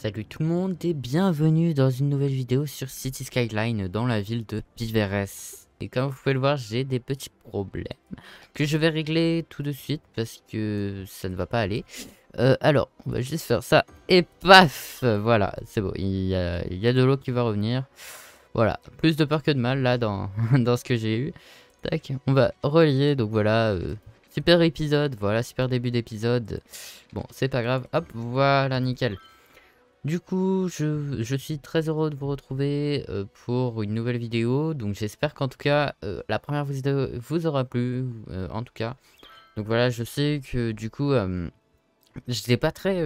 Salut tout le monde et bienvenue dans une nouvelle vidéo sur City Skyline dans la ville de Piveres Et comme vous pouvez le voir, j'ai des petits problèmes que je vais régler tout de suite parce que ça ne va pas aller. Euh, alors, on va juste faire ça et paf Voilà, c'est bon, il y a, de l'eau qui va revenir. Voilà, plus de peur que de mal là dans, dans ce que j'ai eu. Tac, on va relier, donc voilà... Euh, super épisode, voilà, super début d'épisode. Bon, c'est pas grave. Hop, voilà, nickel. Du coup, je, suis très heureux de vous retrouver euh, pour une nouvelle vidéo. Donc j'espère qu'en tout cas, euh, la première vidéo vous aura plu, euh, en tout cas. Donc voilà, je sais que du coup, je j'étais pas très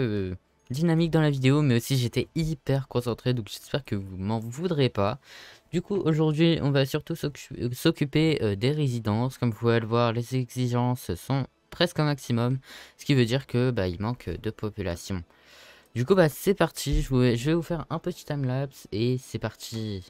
dynamique dans la vidéo, mais aussi j'étais hyper concentré. Donc j'espère que vous m'en voudrez pas. Du coup, aujourd'hui, on va surtout s'occuper des résidences. Comme vous pouvez le voir, les exigences sont presque au maximum. Ce qui veut dire que bah, il manque de population. Du coup, bah, c'est parti. Je vais vous faire un petit timelapse et c'est parti.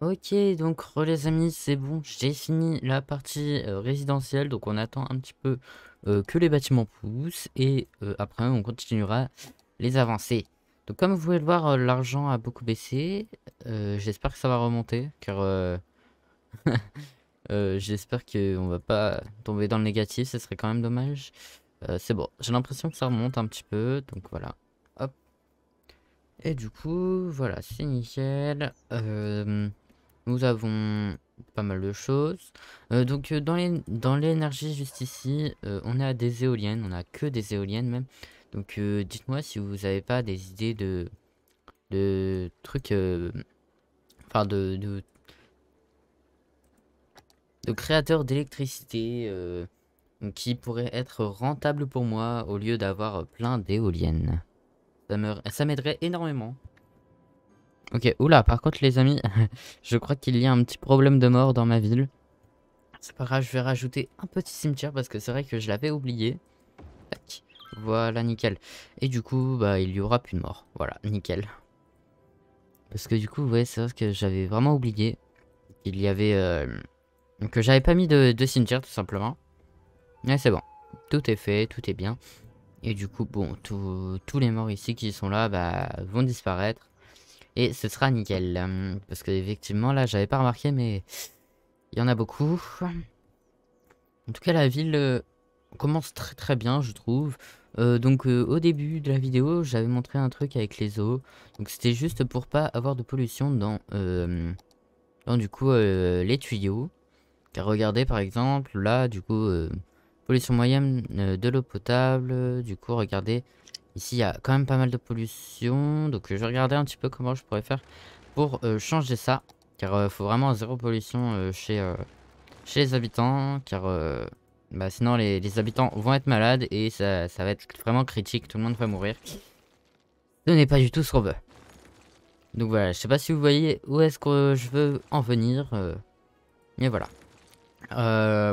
Ok, donc les amis, c'est bon, j'ai fini la partie euh, résidentielle, donc on attend un petit peu euh, que les bâtiments poussent, et euh, après on continuera les avancer. Donc comme vous pouvez le voir, l'argent a beaucoup baissé, j'espère que ça va remonter, car j'espère qu'on va pas tomber dans le négatif, ce serait quand même dommage. c'est bon, j'ai l'impression que ça remonte un petit peu, donc voilà. Hop. Et du coup, voilà, c'est nickel. Euh... Nous avons pas mal de choses. Euh, donc euh, dans l'énergie dans juste ici, euh, on a des éoliennes, on a que des éoliennes même. Donc dites-moi si vous avez pas des idées de, de trucs, enfin de, de, de créateurs d'électricité qui pourraient être rentables pour moi au lieu d'avoir plein d'éoliennes. Ça m'aiderait énormément. Ok, oula, par contre les amis, je crois qu'il y a un petit problème de mort dans ma ville. C'est pas grave, je vais rajouter un petit cimetière parce que c'est vrai que je l'avais oublié. Voilà, nickel. Et du coup, bah, il y aura plus de mort. Voilà, nickel. Parce que du coup, voyez, c'est vrai que j'avais vraiment oublié Il y avait... Euh, que j'avais pas mis de, cimetière, tout simplement. Mais c'est bon. Tout est fait, tout est bien. Et du coup, bon, tous les morts ici qui sont là, bah, vont disparaître. Et ce sera nickel. Euh, parce que effectivement là, j'avais pas remarqué, mais il y en a beaucoup. En tout cas, la ville euh, commence très très bien, je trouve. Euh, donc au début de la vidéo, j'avais montré un truc avec les eaux. Donc c'était juste pour pas avoir de pollution dans, dans du coup les tuyaux. Car regardez par exemple, là du coup, pollution moyenne de l'eau potable. Du coup, regardez, Ici, il y a quand même pas mal de pollution. Donc, euh, je vais regarder un petit peu comment je pourrais faire pour euh, changer ça. Car il euh, faut vraiment zéro pollution chez, chez les habitants. Car bah, sinon, les, habitants vont être malades et ça, va être vraiment critique. Tout le monde va mourir. Ce n'est pas du tout ce qu'on veut. Donc voilà, je sais pas si vous voyez où est-ce que je veux en venir. mais voilà.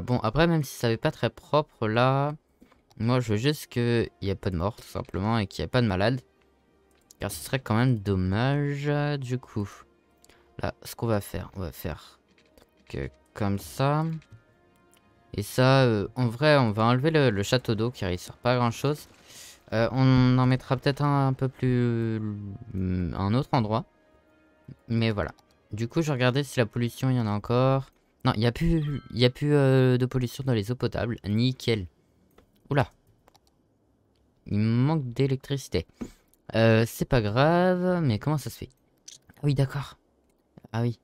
bon, après, même si ça n'est pas très propre, là... Moi, je veux juste qu'il n'y ait pas de mort, tout simplement, et qu'il n'y ait pas de malades. Car ce serait quand même dommage, du coup. Là, ce qu'on va faire, on va faire que comme ça. Et ça, euh, en vrai, on va enlever le, château d'eau, qui il sert pas à grand-chose. Euh, on en mettra peut-être un, peu plus... Mm, un autre endroit. Mais voilà. Du coup, je regardais si la pollution, il y en a encore. Non, il n'y a plus, y a plus euh, de pollution dans les eaux potables. Nickel. Oula. Il manque d'électricité. Euh, c'est pas grave, mais comment ça se fait Ah oui, d'accord. Ah oui.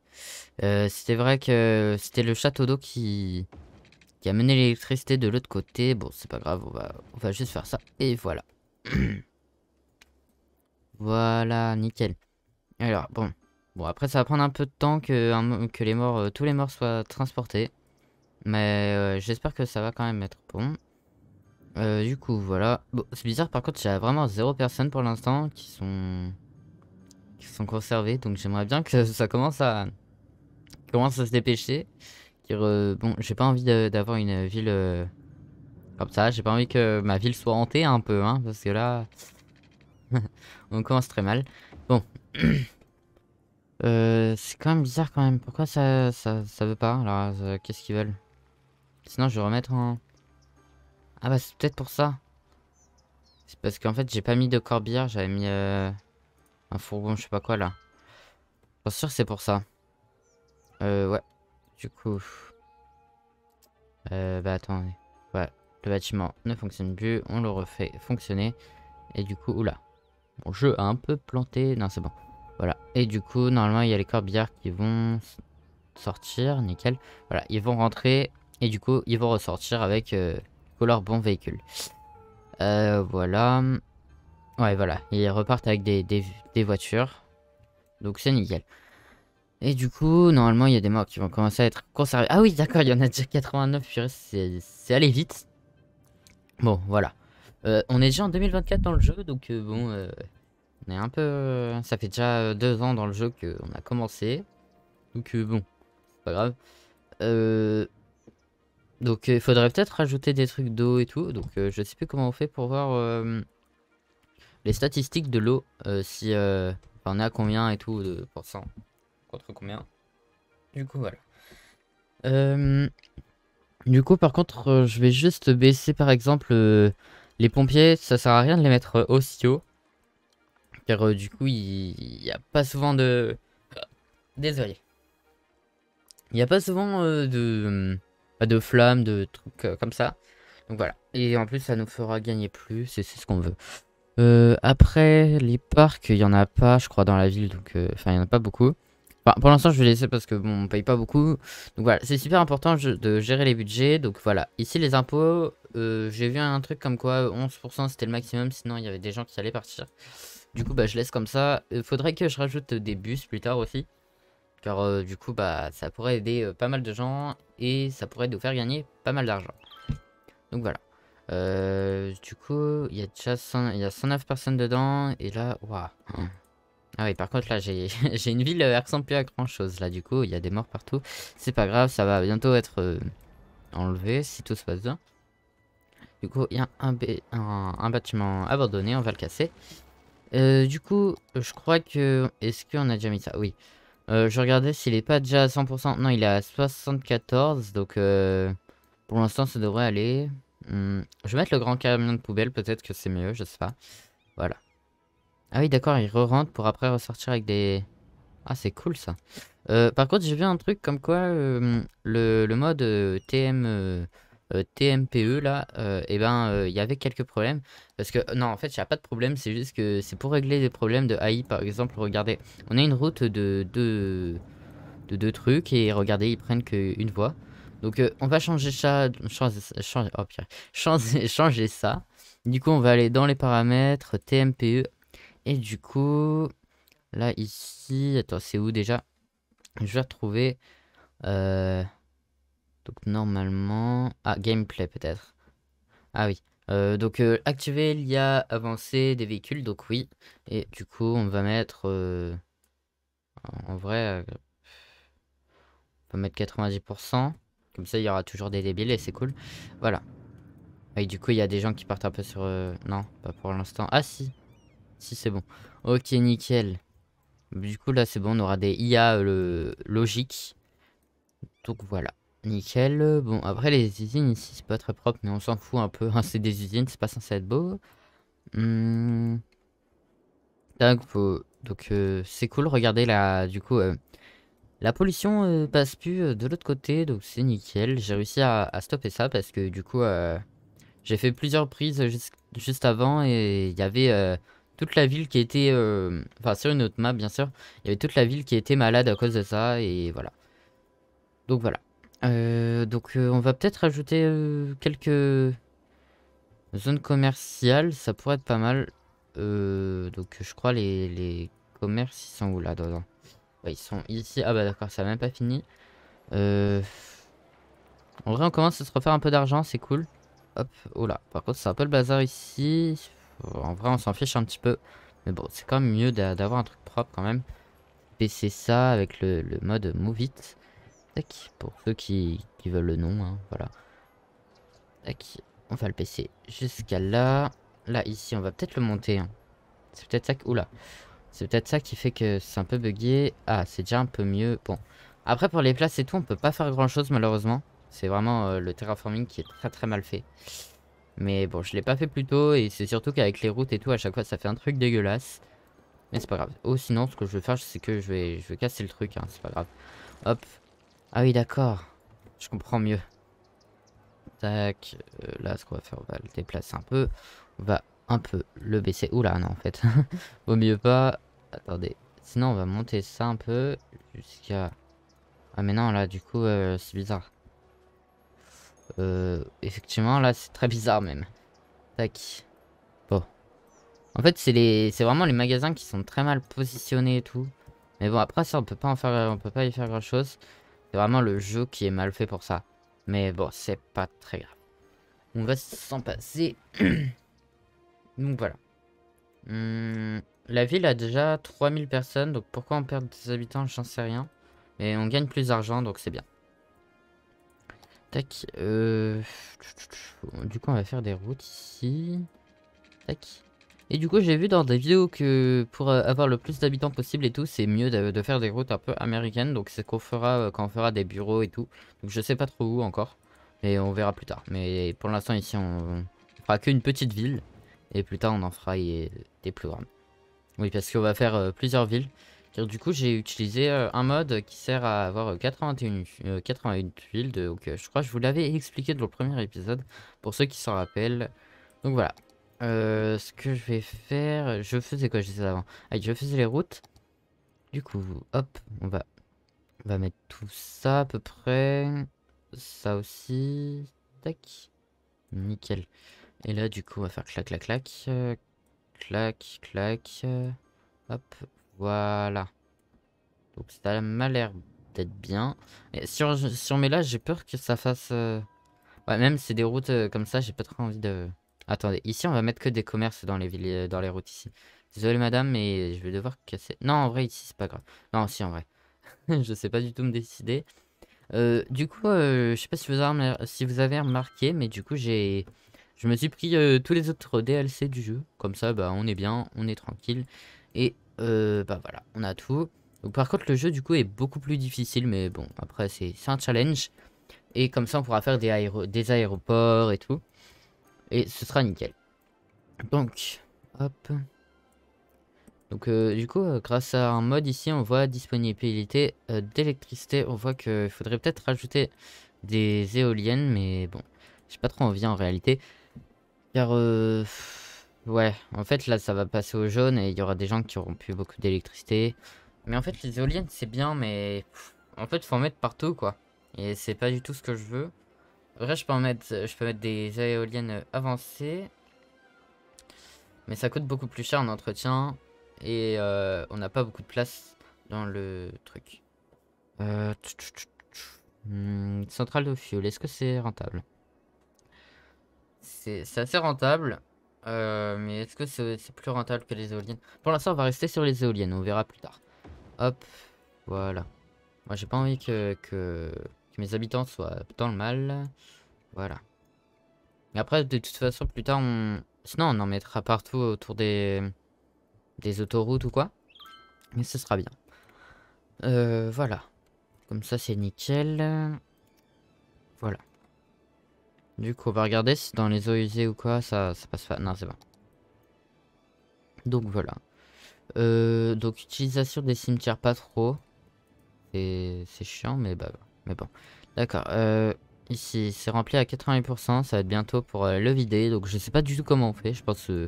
Euh, c'était vrai que c'était le château d'eau qui... qui a mené l'électricité de l'autre côté. Bon, c'est pas grave, on va, on va juste faire ça. Et voilà. voilà, nickel. Alors, bon. Bon, après, ça va prendre un peu de temps que, que les morts, euh, tous les morts soient transportés. Mais j'espère que ça va quand même être bon. Euh, du coup, voilà. c'est bizarre, par contre, j'ai vraiment zéro personne pour l'instant qui sont... qui sont conservées. Donc j'aimerais bien que ça commence à... commence à se dépêcher. qui euh, bon, j'ai pas envie d'avoir une ville euh, comme ça. J'ai pas envie que ma ville soit hantée un peu, hein, parce que là... On commence très mal. Bon. c'est quand même bizarre quand même. Pourquoi ça, ça, ça veut pas Alors, hein, qu'est-ce qu'ils veulent Sinon, je vais remettre en... Ah bah c'est peut-être pour ça. C'est parce qu'en fait j'ai pas mis de corbière, j'avais mis euh, un fourgon, je sais pas quoi là. Je sûr c'est pour ça. Euh ouais. Du coup... Euh bah attendez. Ouais. Le bâtiment ne fonctionne plus, on le refait fonctionner. Et du coup, oula. Mon jeu a un peu planté. Non c'est bon. Voilà. Et du coup, normalement, il y a les corbières qui vont sortir. Nickel. Voilà, ils vont rentrer. Et du coup, ils vont ressortir avec... Euh, color bon véhicule. Euh, voilà. Ouais, voilà. Ils repartent avec des, des, voitures. Donc c'est nickel. Et du coup, normalement, il y a des morts qui vont commencer à être conservés. Ah oui, d'accord, il y en a déjà 89. C'est allé vite. Bon, voilà. Euh, on est déjà en 2024 dans le jeu, donc euh, bon, on est un peu... Ça fait déjà deux ans dans le jeu que qu'on a commencé. Donc bon, c'est pas grave. Donc il euh, faudrait peut-être rajouter des trucs d'eau et tout. Donc euh, je sais plus comment on fait pour voir euh, les statistiques de l'eau. si on est à combien et tout de pourcent. Contre combien. Du coup voilà. du coup, par contre, je vais juste baisser par exemple les pompiers. Ça sert à rien de les mettre aussi haut. Car du coup, il n'y a pas souvent de. Désolé. Il n'y a pas souvent de de flammes, de trucs euh, comme ça. Donc voilà. Et en plus, ça nous fera gagner plus c'est ce qu'on veut. Euh, après, les parcs, il n'y en a pas, je crois, dans la ville. Donc, euh, enfin, il n'y en a pas beaucoup. pour l'instant, je vais laisser parce que bon, on paye pas beaucoup. Donc voilà, c'est super important de gérer les budgets. Donc voilà, ici les impôts, j'ai vu un truc comme quoi 11% c'était le maximum, sinon il y avait des gens qui allaient partir. Du coup, bah je laisse comme ça. Il faudrait que je rajoute des bus plus tard aussi. Car du coup, bah ça pourrait aider pas mal de gens et ça pourrait nous faire gagner pas mal d'argent. Donc voilà. Euh, du coup, il y a déjà y 109 personnes dedans, et là, waouh. Ah oui, par contre, là, j'ai une ville, euh, qui ressemble plus à grand chose, là, du coup, il y a des morts partout. C'est pas grave, ça va bientôt être euh, enlevé, si tout se passe bien. Du coup, il y a un, un, un, bâtiment abandonné, on va le casser. du coup, je crois que... Est-ce qu'on a déjà mis ça Oui. Euh, je regardais s'il est pas déjà à 100%. Non, il est à 74, donc euh, pour l'instant, ça devrait aller. Hmm, je vais mettre le grand camion de poubelle, peut-être que c'est mieux, je sais pas. Voilà. Ah oui, d'accord, il re-rentre pour après ressortir avec des... Ah, c'est cool, ça. Euh, par contre, j'ai vu un truc comme quoi le, le, mode TM euh, TMPE là, et euh, eh ben euh, il y avait quelques problèmes. Parce que non en fait il n'y a pas de problème, c'est juste que c'est pour régler les problèmes de AI par exemple. Regardez, on a une route de deux de, deux trucs et regardez ils prennent qu'une voie. Donc on va changer ça, changer, changer, oh, changer, ça. Du coup on va aller dans les paramètres TMPE et du coup là ici, attends c'est où déjà Je vais retrouver donc normalement... Ah, gameplay peut-être. Ah oui. Euh, donc euh, activer l'IA avancée des véhicules, donc oui. Et du coup, on va mettre... Euh, en vrai... On va mettre 90%. Comme ça, il y aura toujours des débiles et c'est cool. Voilà. Et du coup, il y a des gens qui partent un peu sur... Non, pas pour l'instant. Ah si Si, c'est bon. Ok, nickel. Du coup, là, c'est bon. On aura des IA le... logiques. Donc voilà. Nickel. Bon, après, les usines ici, c'est pas très propre, mais on s'en fout un peu. Hein. c'est des usines, c'est pas censé être beau. Hmm. Donc, euh, c'est cool. Regardez, là, du coup, euh, la pollution euh, passe plus de l'autre côté, donc c'est nickel. J'ai réussi à, stopper ça parce que, du coup, j'ai fait plusieurs prises juste avant et il y avait toute la ville qui était... Enfin, sur une autre map, bien sûr. Il y avait toute la ville qui était malade à cause de ça et voilà. Donc, voilà. Euh, donc euh, on va peut-être ajouter euh, quelques zones commerciales, ça pourrait être pas mal. donc je crois les, les commerces ils sont où là dedans Ils sont ici, ah bah d'accord ça n'a même pas fini. En vrai on commence à se refaire un peu d'argent, c'est cool. Hop, oh là, par contre c'est un peu le bazar ici. En vrai on s'en fiche un petit peu. Mais bon c'est quand même mieux d'avoir un truc propre quand même. PC ça avec le, le mode Move It. Tac, pour ceux qui, veulent le nom, hein, voilà. Tac, on va le baisser jusqu'à là. Là, ici, on va peut-être le monter. Hein. C'est peut-être ça que... Oula. C'est peut-être ça qui fait que c'est un peu buggé. Ah, c'est déjà un peu mieux. Bon. Après, pour les places et tout, on peut pas faire grand-chose, malheureusement. C'est vraiment euh, le terraforming qui est très très mal fait. Mais bon, je l'ai pas fait plus tôt. Et c'est surtout qu'avec les routes et tout, à chaque fois, ça fait un truc dégueulasse. Mais c'est pas grave. Oh, sinon, ce que je vais faire, c'est que je vais, je vais casser le truc. Hein. c'est pas grave. Hop, ah oui, d'accord. Je comprends mieux. Tac. Euh, là, ce qu'on va faire, on va le déplacer un peu. On va un peu le baisser. Oula, non, en fait. Vaut mieux pas. Attendez. Sinon, on va monter ça un peu jusqu'à... Ah, mais non, là, du coup, euh, c'est bizarre. Euh, effectivement, là, c'est très bizarre, même. Tac. Bon. En fait, c'est les... vraiment les magasins qui sont très mal positionnés et tout. Mais bon, après, ça, on peut pas en faire... On peut pas y faire grand-chose. C'est vraiment le jeu qui est mal fait pour ça. Mais bon, c'est pas très grave. On va s'en passer. donc voilà. Hmm, la ville a déjà 3000 personnes, donc pourquoi on perd des habitants, j'en sais rien. Mais on gagne plus d'argent, donc c'est bien. Tac. Euh, du coup, on va faire des routes ici. Tac. Et du coup, j'ai vu dans des vidéos que pour euh, avoir le plus d'habitants possible et tout, c'est mieux de, faire des routes un peu américaines. Donc, c'est qu'on fera euh, quand on fera des bureaux et tout. Donc, je sais pas trop où encore. Et on verra plus tard. Mais pour l'instant, ici, on, fera qu'une petite ville. Et plus tard, on en fera des plus grandes. Oui, parce qu'on va faire euh, plusieurs villes. du coup, j'ai utilisé un mode qui sert à avoir 81, 81 villes. donc, je crois que je vous l'avais expliqué dans le premier épisode. Pour ceux qui s'en rappellent. Donc, voilà. Euh, ce que je vais faire... Je faisais quoi Je disais avant. je faisais les routes. Du coup, hop, on va... On va mettre tout ça à peu près. Ça aussi. Tac. Nickel. Et là, du coup, on va faire clac, clac, clac. clac, clac. hop, voilà. Donc ça m'a l'air d'être bien. Et sur, sur mes là, j'ai peur que ça fasse... Bah, même c'est des routes euh, comme ça, j'ai pas trop envie de... Attendez, ici, on va mettre que des commerces dans les, villes, euh, dans les routes ici. Désolé, madame, mais je vais devoir casser... Non, en vrai, ici, c'est pas grave. Non, si, en vrai. je sais pas du tout me décider. Euh, du coup, euh, je sais pas si vous, avez, si vous avez remarqué, mais du coup, j'ai... Je me suis pris tous les autres DLC du jeu. Comme ça, bah, on est bien, on est tranquille. Et bah voilà, on a tout. par contre, le jeu du coup est beaucoup plus difficile, mais bon, après, c'est un challenge. Et comme ça, on pourra faire des, aéro des aéroports et tout. Et ce sera nickel. Donc, hop. Donc euh, du coup, euh, grâce à un mode ici, on voit disponibilité euh, d'électricité. On voit qu'il faudrait peut-être rajouter des éoliennes, mais bon, j'ai pas trop envie en réalité. Car, ouais, en fait là, ça va passer au jaune et il y aura des gens qui auront plus beaucoup d'électricité. Mais en fait, les éoliennes, c'est bien, mais en fait, faut en mettre partout, quoi. Et c'est pas du tout ce que je veux. Vrai, je peux en mettre, euh, je peux mettre des éoliennes euh, avancées. Mais ça coûte beaucoup plus cher en entretien. Et euh, on n'a pas beaucoup de place dans le truc. Euh, hmm, centrale de fioul, est-ce que c'est rentable C'est assez rentable. mais est-ce que c'est plus rentable que les éoliennes Pour l'instant, on va rester sur les éoliennes. On verra plus tard. Hop. Voilà. Moi, j'ai pas envie que... que mes habitants soient dans le mal. Voilà. après, de toute façon, plus tard, Sinon, on en mettra partout autour des... des autoroutes ou quoi. Mais ce sera bien. Euh, voilà. Comme ça, c'est nickel. Voilà. Du coup, on va regarder si dans les eaux usées ou quoi, ça, ça passe pas. Non, c'est bon. Donc, voilà. Euh, donc, utilisation des cimetières, pas trop. C'est chiant, mais bah... Mais bon. D'accord. Euh, ici, c'est rempli à 80%, Ça va être bientôt pour euh, le vider. Donc, je sais pas du tout comment on fait. Je pense que euh,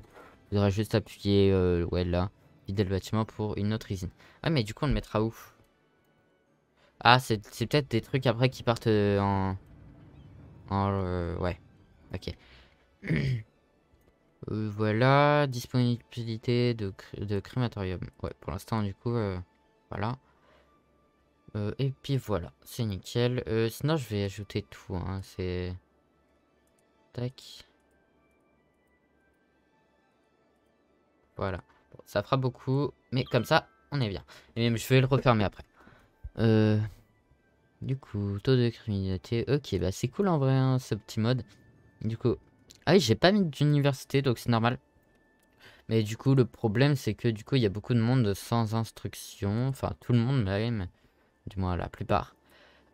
faudra juste appuyer ouais, là. Vider le bâtiment pour une autre usine. Ah, mais du coup, on le mettra où Ah, c'est peut-être des trucs après qui partent en... en ouais. Ok. voilà, disponibilité de, de crématorium. Ouais, pour l'instant, du coup, voilà. Euh, et puis voilà, c'est nickel. Euh, sinon, je vais ajouter tout. Hein, c'est... Tac. Voilà. Bon, ça fera beaucoup, mais comme ça, on est bien. Et même, je vais le refermer après. Euh, du coup, taux de criminalité. Ok, bah c'est cool en vrai, hein, ce petit mode. Du coup... Ah oui, j'ai pas mis d'université, donc c'est normal. Mais du coup, le problème, c'est que du coup, il y a beaucoup de monde sans instruction. Enfin, tout le monde bah même du moins la plupart.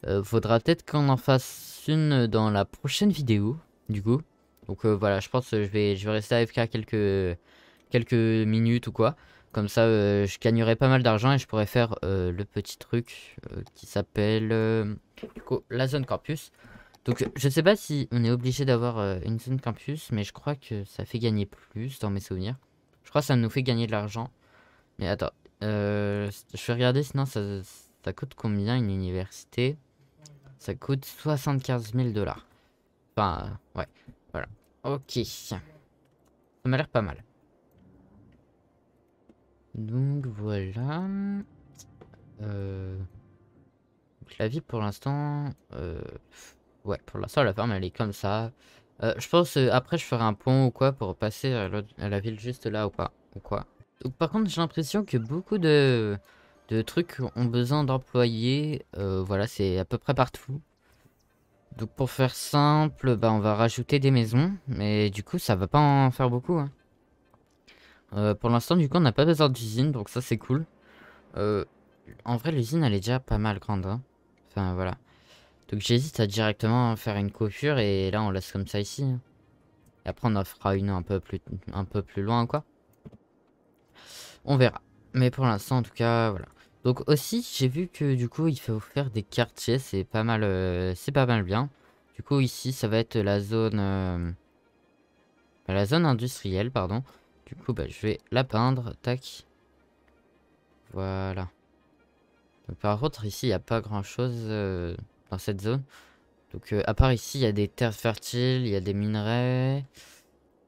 Euh, faudra peut-être qu'on en fasse une dans la prochaine vidéo, du coup. Donc euh, voilà, je pense que je vais, je vais rester AFK quelques, quelques minutes ou quoi. Comme ça, euh, je gagnerai pas mal d'argent et je pourrais faire le petit truc qui s'appelle la zone campus. Donc je sais pas si on est obligé d'avoir une zone campus, mais je crois que ça fait gagner plus dans mes souvenirs. Je crois que ça nous fait gagner de l'argent. Mais attends, je vais regarder sinon ça ça coûte combien une université Ça coûte 75 000 dollars. Enfin, euh, ouais. Voilà. Ok. Ça m'a l'air pas mal. Donc voilà. Euh, la ville, pour l'instant... Euh, ouais, pour l'instant la ferme elle est comme ça. je pense après je ferai un pont ou quoi pour passer à, à la ville juste là ou pas. Ou quoi. par contre j'ai l'impression que beaucoup de de trucs ont besoin d'employés. Euh, voilà, c'est à peu près partout. Donc pour faire simple, bah, on va rajouter des maisons. Mais du coup, ça va pas en faire beaucoup. Hein. Euh, pour l'instant, du coup, on n'a pas besoin d'usine, donc ça, c'est cool. Euh, en vrai, l'usine, elle est déjà pas mal grande. Hein. Enfin, voilà. Donc j'hésite à directement faire une coiffure et là, on laisse comme ça ici. Hein. Et après, on en fera une un peu plus, un peu plus loin, quoi. On verra. Mais pour l'instant, en tout cas, voilà. Donc aussi, j'ai vu que du coup, il faut faire des quartiers, c'est pas mal, euh, c'est pas mal bien. Du coup, ici, ça va être la zone, euh, bah, la zone industrielle, pardon. Du coup, bah, je vais la peindre, tac. Voilà. par contre, ici, il n'y a pas grand-chose euh, dans cette zone. Donc, à part ici, il y a des terres fertiles, il y a des minerais,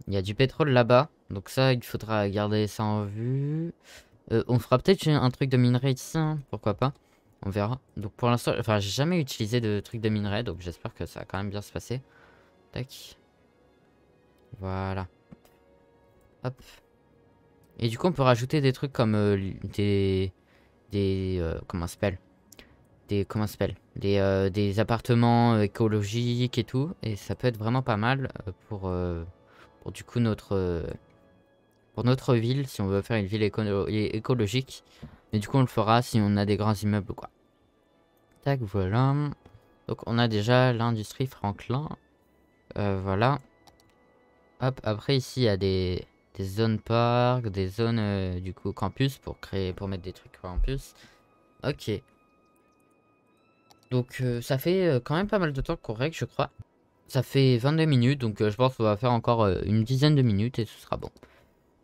il y a du pétrole là-bas. Donc ça, il faudra garder ça en vue. Euh, on fera peut-être un truc de minerai ici, hein, pourquoi pas. On verra. Donc pour l'instant, enfin j'ai jamais utilisé de truc de minerai, donc j'espère que ça va quand même bien se passer. Tac. Voilà. Hop. Et du coup on peut rajouter des trucs comme euh, des... Des... Euh, comment s'appelle Des... Comment s'appelle des, appartements écologiques et tout. Et ça peut être vraiment pas mal pour... pour du coup notre pour notre ville, si on veut faire une ville écologique. Mais du coup, on le fera si on a des grands immeubles ou quoi. Tac, voilà. Donc, on a déjà l'industrie Franklin. Euh, voilà. Hop, après, ici, il y a des, zones parcs, des zones, euh, du coup, campus pour créer, pour mettre des trucs campus. Ok. Donc, euh, ça fait quand même pas mal de temps qu'on règle, je crois. Ça fait 22 minutes, donc je pense qu'on va faire encore une dizaine de minutes et ce sera bon.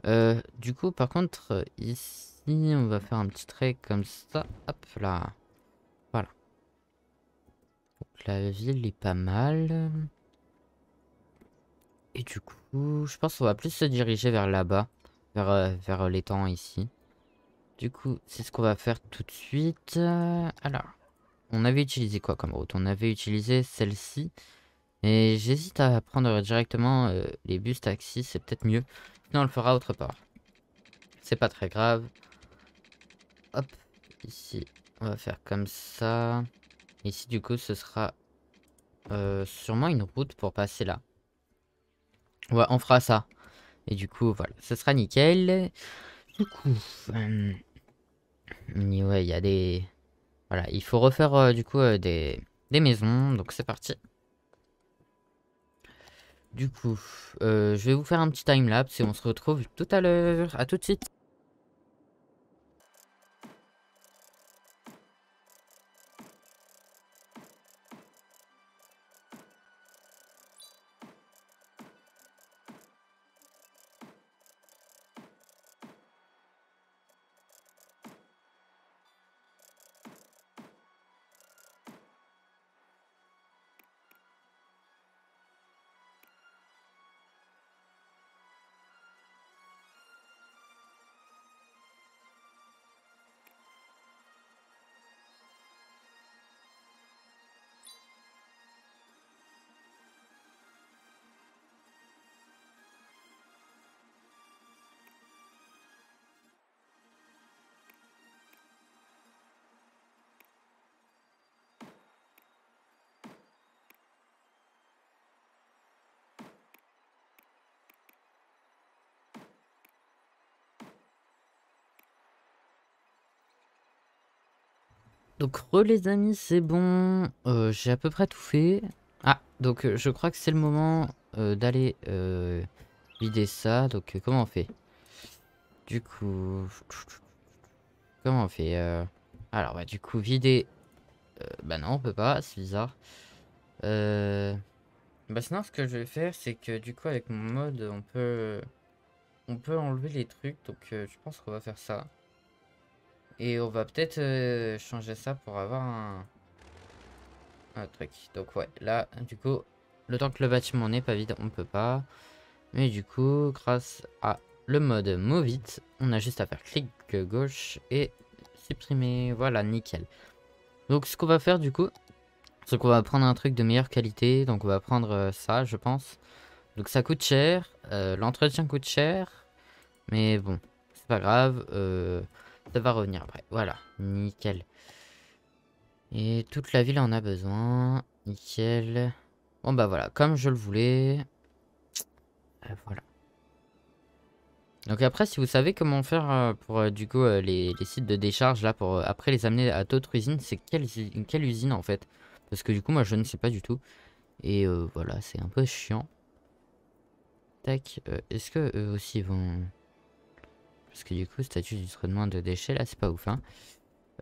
Euh, du coup, par contre, euh, ici, on va faire un petit trait comme ça. Hop là. Voilà. la ville est pas mal. Et du coup, je pense qu'on va plus se diriger vers là-bas. Vers, euh, vers l'étang ici. Du coup, c'est ce qu'on va faire tout de suite. Alors, on avait utilisé quoi comme route On avait utilisé celle-ci. Et j'hésite à prendre directement les bus taxis, c'est peut-être mieux on le fera autre part. C'est pas très grave. Hop, ici, on va faire comme ça. Ici, du coup, ce sera euh, sûrement une route pour passer là. Ouais, on fera ça. Et du coup, voilà, ce sera nickel. Du coup, ouais, euh, il y des... Voilà, il faut refaire euh, du coup des, des maisons, donc c'est parti. Du coup, euh, je vais vous faire un petit time-lapse et on se retrouve tout à l'heure. À tout de suite. Donc re les amis, c'est bon. Euh, j'ai à peu près tout fait. Ah, donc euh, je crois que c'est le moment euh, d'aller vider ça. Donc comment on fait Du coup... Comment on fait Alors bah du coup vider... bah non, on peut pas, c'est bizarre. Bah sinon ce que je vais faire c'est que du coup avec mon mode on peut... On peut enlever les trucs, donc je pense qu'on va faire ça. Et on va peut-être euh, changer ça pour avoir un... truc. Donc ouais, là, du coup, le temps que le bâtiment n'est pas vide, on peut pas. Mais du coup, grâce à le mode Movit, on a juste à faire clic gauche et supprimer. Voilà, nickel. Donc ce qu'on va faire du coup, c'est qu'on va prendre un truc de meilleure qualité. Donc on va prendre euh, ça, je pense. Donc ça coûte cher, euh, l'entretien coûte cher. Mais bon, c'est pas grave. Euh... Ça va revenir après. Voilà. Nickel. Et toute la ville en a besoin. Nickel. Bon bah voilà, comme je le voulais. Euh, voilà. Donc après, si vous savez comment faire euh, pour euh, du coup les, sites de décharge là, pour après les amener à d'autres usines, c'est quelle, quelle usine en fait Parce que du coup, moi je ne sais pas du tout. Et voilà, c'est un peu chiant. Tac, est-ce que eux aussi vont... Parce que du coup, statut du traitement de déchets, là, c'est pas ouf. Hein.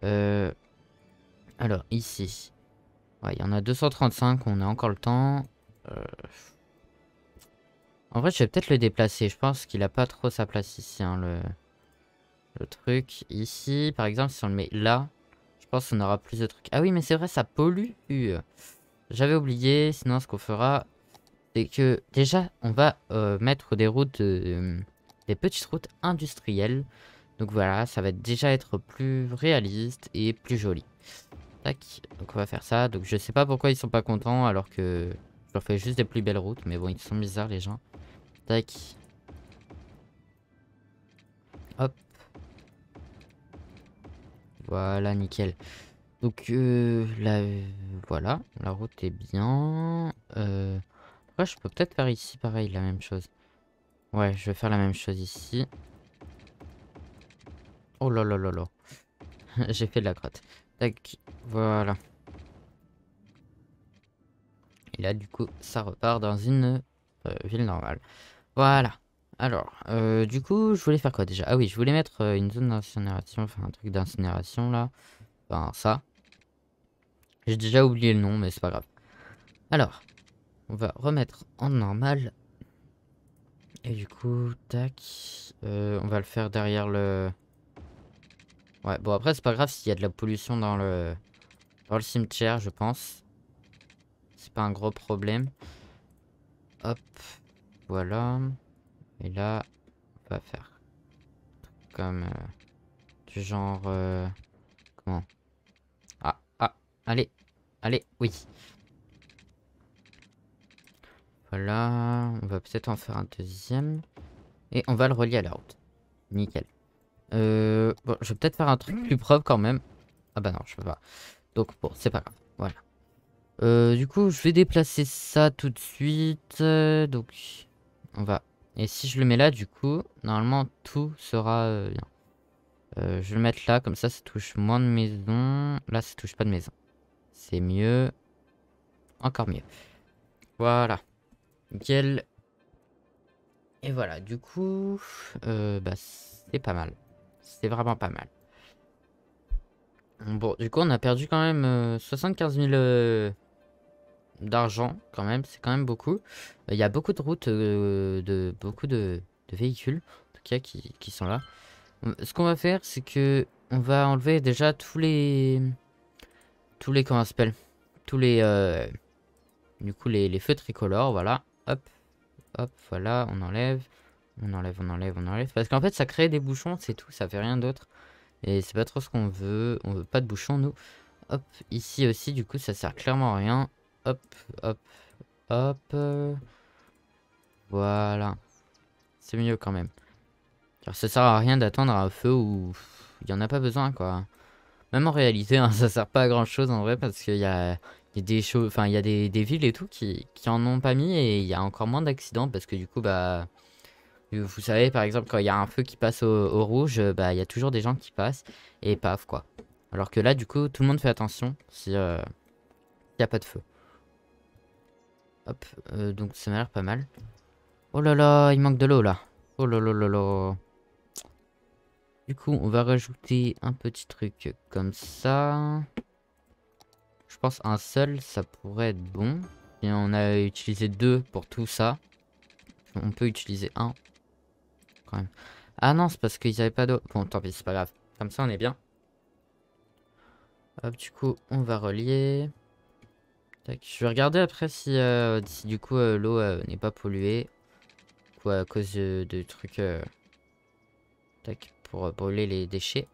Euh, alors, ici. il y en a 235, on a encore le temps. Euh, en vrai, je vais peut-être le déplacer. Je pense qu'il a pas trop sa place ici, hein, le... truc. Ici, par exemple, si on le met là, je pense qu'on aura plus de trucs. Ah oui, mais c'est vrai, ça pollue. J'avais oublié, sinon ce qu'on fera, c'est que déjà, on va euh, mettre des routes... de des petites routes industrielles. Donc voilà, ça va déjà être plus réaliste et plus joli. Tac, donc on va faire ça. Donc je sais pas pourquoi ils sont pas contents alors que je leur fais juste des plus belles routes. Mais bon, ils sont bizarres les gens. Tac. Hop. Voilà, nickel. Donc euh, voilà, la route est bien. Euh, je peux peut-être faire ici pareil, la même chose. Ouais, je vais faire la même chose ici. Oh là là là là. J'ai fait de la grotte. Tac, voilà. Et là, du coup, ça repart dans une euh, ville normale. Voilà. Alors, euh, du coup, je voulais faire quoi déjà Ah oui, je voulais mettre euh, une zone d'incinération, enfin un truc d'incinération là. Enfin, ça. J'ai déjà oublié le nom, mais c'est pas grave. Alors, on va remettre en normal et du coup, tac. Euh, on va le faire derrière le... Ouais, bon après c'est pas grave s'il y a de la pollution dans le... Dans le cimetière, je pense. C'est pas un gros problème. Hop. Voilà. Et là, on va faire... Comme... Euh, du genre... Euh, comment Ah, ah, allez. Allez, oui. Voilà, on va peut-être en faire un deuxième. Et on va le relier à la route. Nickel. Euh, bon, je vais peut-être faire un truc plus propre quand même. Ah bah non, je peux pas. Donc bon, c'est pas grave. Voilà. Euh, du coup, je vais déplacer ça tout de suite. Euh, donc, on va... Et si je le mets là, du coup, normalement, tout sera bien. je vais le mettre là, comme ça, ça touche moins de maisons. Là, ça touche pas de maison. C'est mieux. Encore mieux. Voilà. Nickel. Et voilà, du coup, euh, bah, c'est pas mal. C'est vraiment pas mal. Bon, du coup, on a perdu quand même 75 euh, 000 euh, d'argent, quand même. C'est quand même beaucoup. Il y a beaucoup de routes, de beaucoup de, véhicules, en tout cas, qui, sont là. Ce qu'on va faire, c'est que on va enlever déjà tous les... Tous les, comment ça Tous les... du coup, les feux tricolores, voilà. Hop, hop, voilà, on enlève. On enlève, on enlève, on enlève. Parce qu'en fait, ça crée des bouchons, c'est tout, ça fait rien d'autre. Et c'est pas trop ce qu'on veut. On veut pas de bouchons, nous. Hop, ici aussi, du coup, ça sert clairement à rien. Hop, hop, hop. Voilà. C'est mieux quand même. Car ça sert à rien d'attendre un feu où il y en a pas besoin, quoi. Même en réalité, hein, ça sert pas à grand chose en vrai parce qu'il y a, choses, il y a des, villes et tout qui, en ont pas mis et il y a encore moins d'accidents parce que du coup, bah, vous savez, par exemple, quand il y a un feu qui passe au, rouge, bah, il y a toujours des gens qui passent et paf, quoi. Alors que là, du coup, tout le monde fait attention si euh, il y a pas de feu. Hop, euh, donc ça m'a l'air pas mal. Oh là là, il manque de l'eau là. Oh là là là là. Du coup, on va rajouter un petit truc comme ça. Je pense un seul, ça pourrait être bon. Et on a utilisé deux pour tout ça. On peut utiliser un. Quand même. Ah non, c'est parce qu'ils n'avaient pas d'eau. Bon, tant pis, c'est pas grave. Comme ça, on est bien. Hop, du coup, on va relier. Tac. Je vais regarder après si, euh, si du coup euh, l'eau euh, n'est pas polluée. quoi à cause de, de trucs... Tac, pour brûler les déchets.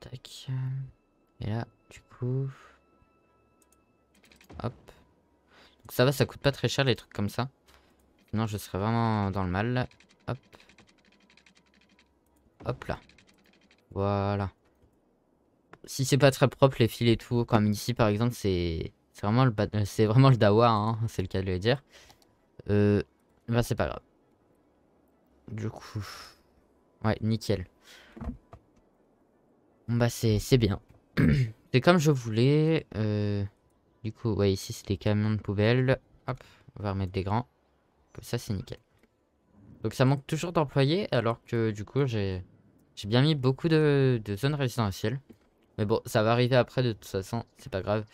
Tac. Et là, du coup... Hop. Donc ça va, ça coûte pas très cher les trucs comme ça. Sinon je serais vraiment dans le mal. Hop. Hop là. Voilà. Si c'est pas très propre les fils et tout, comme ici par exemple, c'est vraiment, le... Euh, vraiment le dawa, hein, c'est le cas de le dire. Euh, bah c'est pas grave. Du coup... Ouais, nickel. Bah c'est bien. c'est comme je voulais. Euh, du coup, ouais, ici c'est des camions de poubelle. Hop, on va remettre des grands. ça, c'est nickel. Donc ça manque toujours d'employés, alors que du coup, j'ai bien mis beaucoup de, de, zones résidentielles. Mais bon, ça va arriver après de toute façon, c'est pas grave.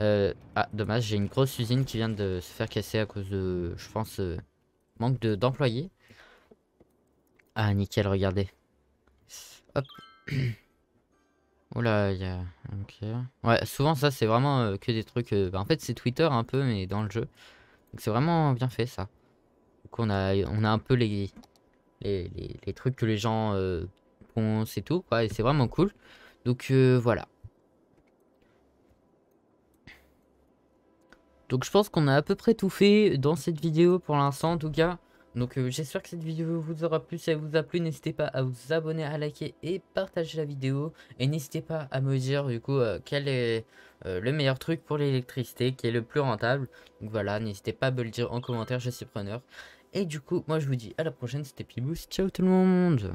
Euh, ah, dommage, j'ai une grosse usine qui vient de se faire casser à cause de, je pense, euh, manque manque d'employés. ah, nickel, regardez. Hop Oula, il y Ok. Ouais, souvent ça c'est vraiment euh, que des trucs... Euh, bah, en fait c'est Twitter un peu, mais dans le jeu. Donc c'est vraiment bien fait ça. Donc on a, on a un peu les, les, les, trucs que les gens pensent euh, et tout, quoi. Et c'est vraiment cool. Donc voilà. Donc je pense qu'on a à peu près tout fait dans cette vidéo pour l'instant en tout cas. Donc euh, j'espère que cette vidéo vous aura plu. Si elle vous a plu, n'hésitez pas à vous abonner, à liker et partager la vidéo. Et n'hésitez pas à me dire du coup euh, quel est euh, le meilleur truc pour l'électricité, qui est le plus rentable. Donc voilà, n'hésitez pas à me le dire en commentaire, je suis preneur. Et du coup, moi je vous dis à la prochaine, c'était Pibous. Ciao tout le monde